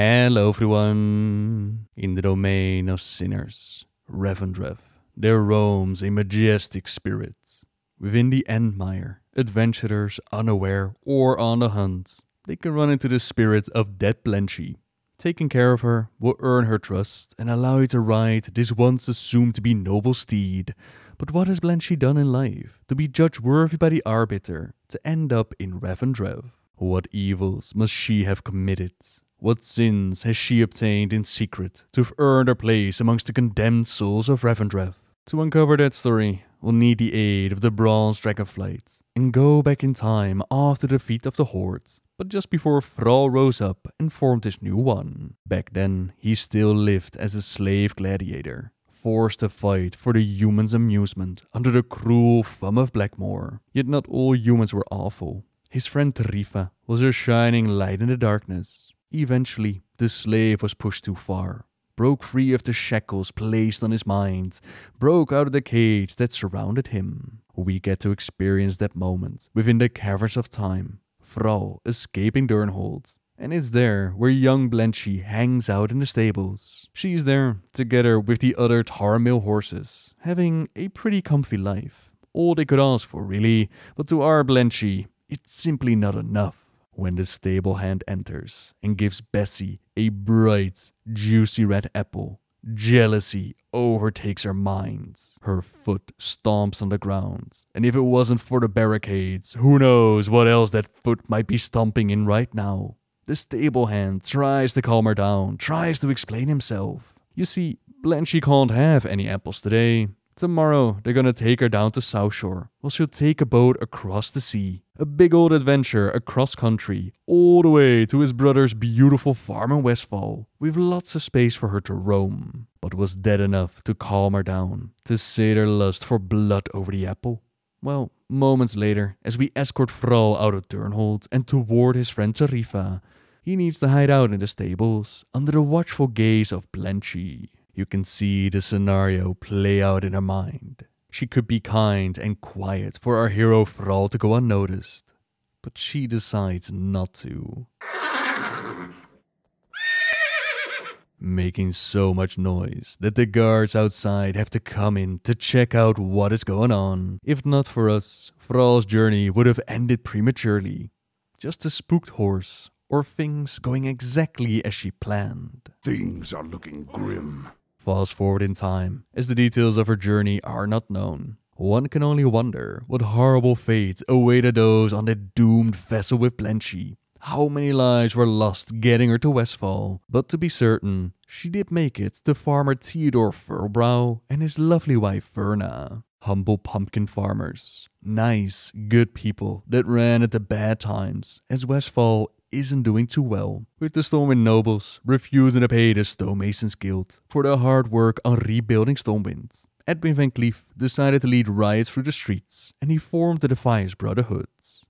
Hello, everyone. In the domain of sinners, Rev Rev, there roams a majestic spirit. Within the Endmire, adventurers unaware or on the hunt, they can run into the spirit of Dead Blanchie. Taking care of her will earn her trust and allow you to ride this once assumed to be noble steed. But what has Blanchie done in life to be judged worthy by the Arbiter to end up in Rev Rev? What evils must she have committed? What sins has she obtained in secret to have earned her place amongst the condemned souls of Ravendreth? To uncover that story, we'll need the aid of the Bronze Dragonflight and go back in time after the defeat of the Horde, but just before Thrall rose up and formed his new one. Back then, he still lived as a slave gladiator, forced to fight for the humans' amusement under the cruel thumb of Blackmore. Yet not all humans were awful. His friend Tarifa was a shining light in the darkness. Eventually, the slave was pushed too far, broke free of the shackles placed on his mind, broke out of the cage that surrounded him. We get to experience that moment within the caverns of time, Frau escaping Durnhold. And it's there where young Blanchie hangs out in the stables. She's there together with the other mill horses, having a pretty comfy life. All they could ask for, really, but to our Blanchie, it's simply not enough when the stable hand enters and gives Bessie a bright, juicy red apple. Jealousy overtakes her mind. Her foot stomps on the ground. And if it wasn't for the barricades, who knows what else that foot might be stomping in right now. The stable hand tries to calm her down, tries to explain himself. You see, Blanche can't have any apples today. Tomorrow, they're gonna take her down to South Shore. Well, she'll take a boat across the sea. A big old adventure across country, all the way to his brother's beautiful farm in Westfall, with lots of space for her to roam. But was that enough to calm her down, to sate her lust for blood over the apple? Well, moments later, as we escort Frau out of Turnholt and toward his friend Tarifa, he needs to hide out in the stables, under the watchful gaze of Blanchie. You can see the scenario play out in her mind. She could be kind and quiet for our hero Fral to go unnoticed, but she decides not to. Making so much noise that the guards outside have to come in to check out what is going on. If not for us, Fral's journey would have ended prematurely. Just a spooked horse, or things going exactly as she planned. Things are looking grim falls forward in time, as the details of her journey are not known. One can only wonder what horrible fates awaited those on that doomed vessel with Blanche. How many lives were lost getting her to Westfall? But to be certain, she did make it to farmer Theodore Furbrow and his lovely wife Verna. Humble pumpkin farmers. Nice, good people that ran at the bad times, as Westfall isn't doing too well, with the Stormwind nobles refusing to pay the Stonemasons Guild for their hard work on rebuilding Stormwind. Edwin van Cleef decided to lead riots through the streets, and he formed the Defiance Brotherhood.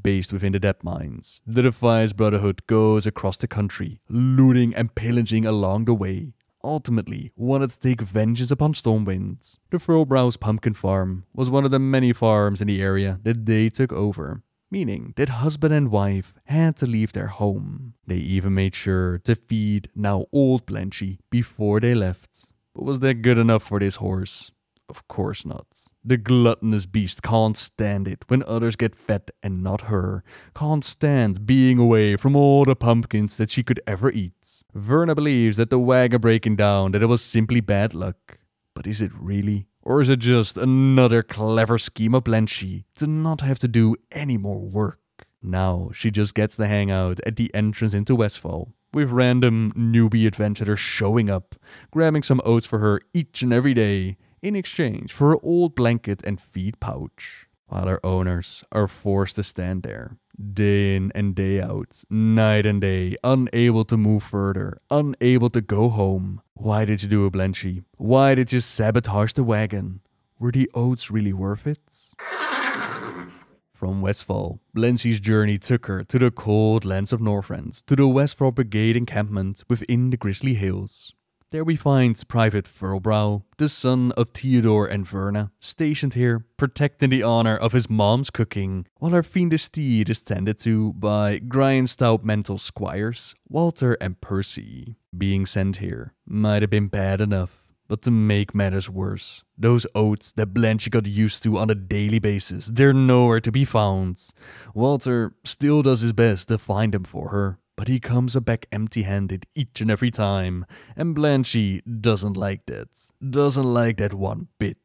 Based within the Dead Mines, the Defiance Brotherhood goes across the country, looting and pillaging along the way, ultimately wanted to take vengeance upon Stormwind. The Furrowbrow's pumpkin farm was one of the many farms in the area that they took over meaning that husband and wife had to leave their home. They even made sure to feed now old Blanchy before they left. But was that good enough for this horse? Of course not. The gluttonous beast can't stand it when others get fed and not her. Can't stand being away from all the pumpkins that she could ever eat. Verna believes that the wagon breaking down, that it was simply bad luck. But is it really? Or is it just another clever scheme of Blanchie to not have to do any more work? Now she just gets the hangout at the entrance into Westfall, with random newbie adventurers showing up, grabbing some oats for her each and every day in exchange for her old blanket and feed pouch, while her owners are forced to stand there, day in and day out, night and day, unable to move further, unable to go home. Why did you do it, Blanchie? Why did you sabotage the wagon? Were the oats really worth it? From Westfall, Blanchie's journey took her to the cold lands of Northrend, to the Westfall Brigade encampment within the Grizzly Hills. There we find Private Furlbrow, the son of Theodore and Verna, stationed here, protecting the honor of his mom's cooking, while her fiendish steed is tended to by Grindstaub mental squires, Walter and Percy. Being sent here might have been bad enough, but to make matters worse, those oats that Blanche got used to on a daily basis, they're nowhere to be found. Walter still does his best to find them for her, but he comes back empty handed each and every time, and Blanche doesn't like that. Doesn't like that one bit.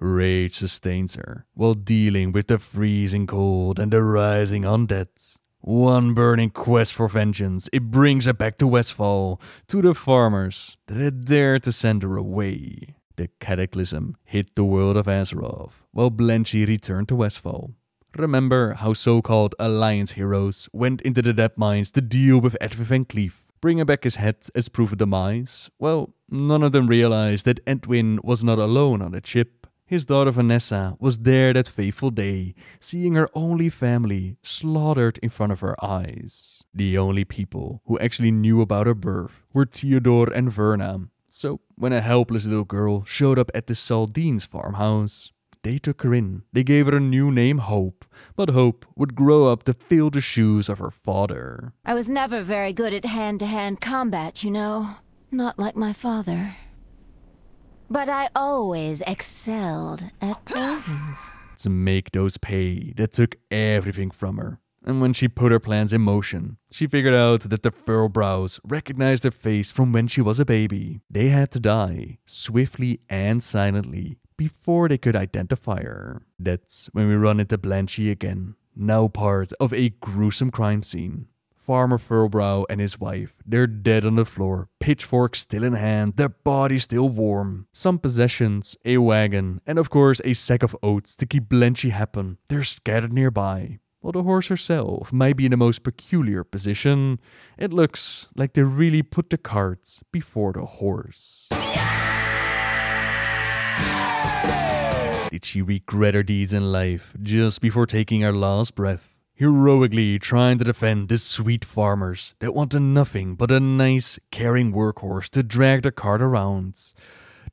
Rage sustains her while dealing with the freezing cold and the rising undead. One burning quest for vengeance, it brings her back to Westfall, to the farmers that had dared to send her away. The cataclysm hit the world of Azeroth, while Blanche returned to Westfall, Remember how so-called Alliance heroes went into the depth mines to deal with Edwin Van Cleef, bringing back his head as proof of demise? Well, none of them realized that Edwin was not alone on the ship. His daughter Vanessa was there that fateful day, seeing her only family slaughtered in front of her eyes. The only people who actually knew about her birth were Theodore and Verna. So, when a helpless little girl showed up at the Saldines farmhouse, they took her in. They gave her a new name, Hope, but Hope would grow up to fill the shoes of her father. I was never very good at hand to hand combat, you know. Not like my father. But I always excelled at poisons. to make those pay, that took everything from her. And when she put her plans in motion, she figured out that the furrow brows recognized her face from when she was a baby. They had to die, swiftly and silently, before they could identify her. That's when we run into Blanchie again, now part of a gruesome crime scene. Farmer Furlbrow and his wife, they're dead on the floor, pitchfork still in hand, their body still warm. Some possessions, a wagon, and of course a sack of oats to keep Blanchie happy. They're scattered nearby. While the horse herself might be in the most peculiar position, it looks like they really put the carts before the horse. Did she regret her deeds in life just before taking her last breath? Heroically trying to defend the sweet farmers that wanted nothing but a nice, caring workhorse to drag the cart around.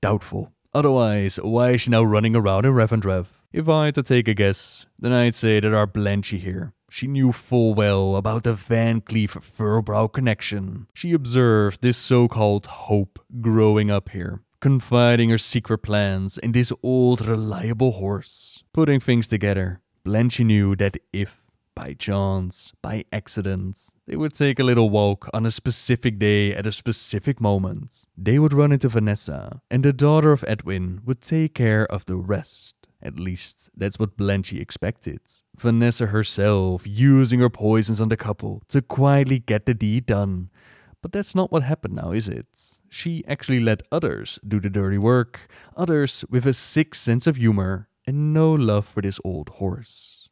Doubtful. Otherwise, why is she now running around in Rev and Rev? If I had to take a guess, then I'd say that our Blanchie here she knew full well about the Van Cleef Furbrow connection. She observed this so called hope growing up here, confiding her secret plans in this old reliable horse. Putting things together, Blanche knew that if, by chance, by accident, they would take a little walk on a specific day at a specific moment, they would run into Vanessa, and the daughter of Edwin would take care of the rest. At least, that's what Blanche expected. Vanessa herself using her poisons on the couple to quietly get the deed done, but that's not what happened now, is it? She actually let others do the dirty work, others with a sick sense of humor and no love for this old horse.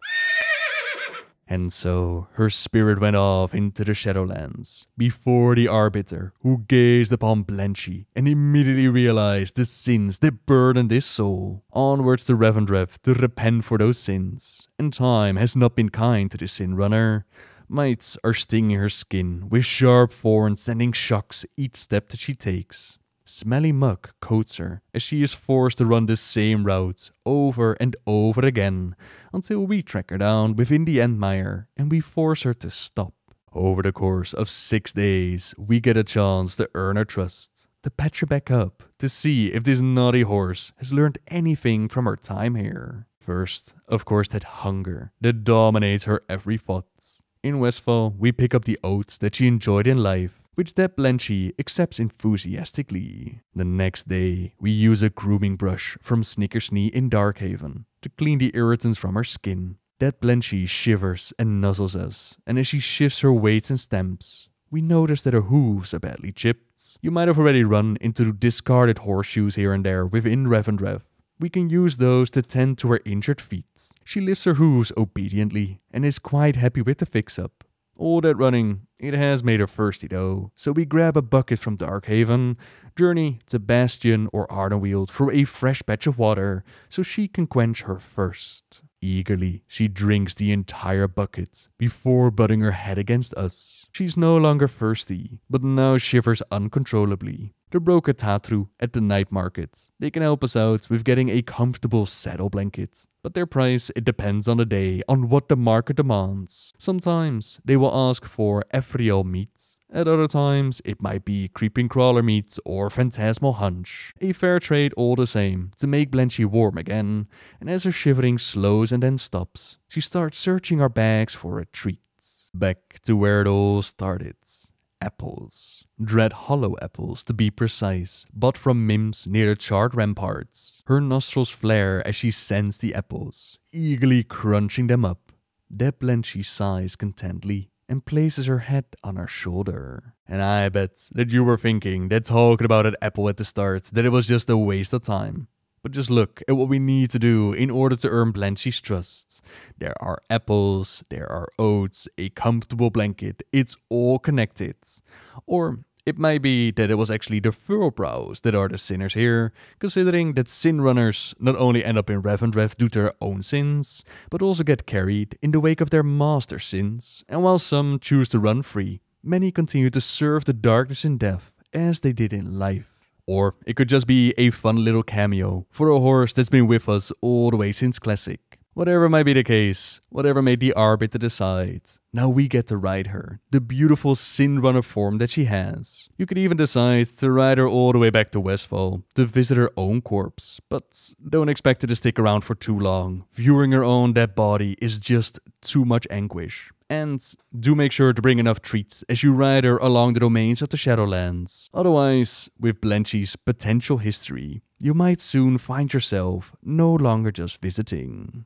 And so her spirit went off into the Shadowlands before the Arbiter, who gazed upon Blanche and immediately realized the sins that burdened his soul. Onwards to Revendreth to repent for those sins, and time has not been kind to the sin runner, mites are stinging her skin with sharp thorns sending shocks each step that she takes. Smelly muck coats her as she is forced to run the same route over and over again until we track her down within the Endmire and we force her to stop. Over the course of six days, we get a chance to earn her trust, to patch her back up, to see if this naughty horse has learned anything from her time here. First, of course, that hunger that dominates her every thought. In Westfall, we pick up the oats that she enjoyed in life, which Deb Blanchy accepts enthusiastically. The next day, we use a grooming brush from Snickersnee in Darkhaven to clean the irritants from her skin. Deb Blanchy shivers and nuzzles us, and as she shifts her weights and stamps, we notice that her hooves are badly chipped. You might have already run into discarded horseshoes here and there within Rev and Rev, we can use those to tend to her injured feet. She lifts her hooves obediently and is quite happy with the fix up. All that running, it has made her thirsty though, so we grab a bucket from Dark Haven, journey to Bastion or Arnawield for a fresh batch of water so she can quench her thirst. Eagerly, she drinks the entire bucket before butting her head against us. She's no longer thirsty, but now shivers uncontrollably. The broker Tatru at the night market. They can help us out with getting a comfortable saddle blanket, but their price it depends on the day, on what the market demands. Sometimes they will ask for Ephriel meat, at other times, it might be creeping crawler meat or phantasmal hunch. A fair trade all the same, to make Blanchy warm again, and as her shivering slows and then stops, she starts searching her bags for a treat. Back to where it all started apples. Dread hollow apples, to be precise, bought from Mims near the charred ramparts. Her nostrils flare as she scents the apples, eagerly crunching them up. Deb Blanchy sighs contentedly and places her head on her shoulder. And I bet that you were thinking that talking about an apple at the start, that it was just a waste of time. But just look at what we need to do in order to earn Blanche's trust. There are apples, there are oats, a comfortable blanket, it's all connected. Or it may be that it was actually the brows that are the sinners here, considering that sin runners not only end up in Rev and Rev due to their own sins, but also get carried in the wake of their master sins, and while some choose to run free, many continue to serve the darkness in death as they did in life. Or it could just be a fun little cameo for a horse that's been with us all the way since Classic. Whatever may be the case, whatever may the arbiter decide, now we get to ride her, the beautiful Sin Runner form that she has. You could even decide to ride her all the way back to Westfall to visit her own corpse, but don't expect her to stick around for too long. Viewing her own dead body is just too much anguish. And do make sure to bring enough treats as you ride her along the domains of the Shadowlands. Otherwise, with Blanche's potential history, you might soon find yourself no longer just visiting.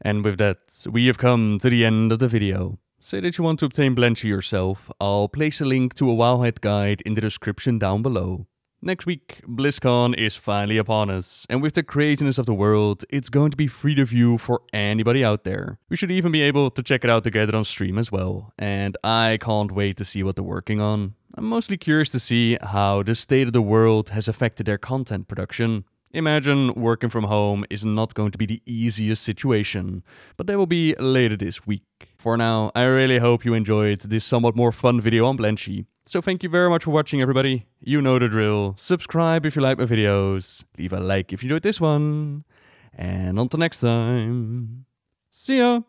and with that, we have come to the end of the video. Say that you want to obtain Blanche yourself, I'll place a link to a Wowhead guide in the description down below. Next week, BlizzCon is finally upon us, and with the craziness of the world, it's going to be free to view for anybody out there. We should even be able to check it out together on stream as well, and I can't wait to see what they're working on. I'm mostly curious to see how the state of the world has affected their content production. Imagine working from home is not going to be the easiest situation, but that will be later this week. For now, I really hope you enjoyed this somewhat more fun video on Blanchy. So thank you very much for watching everybody. You know the drill. Subscribe if you like my videos. Leave a like if you enjoyed this one. And until next time, see ya!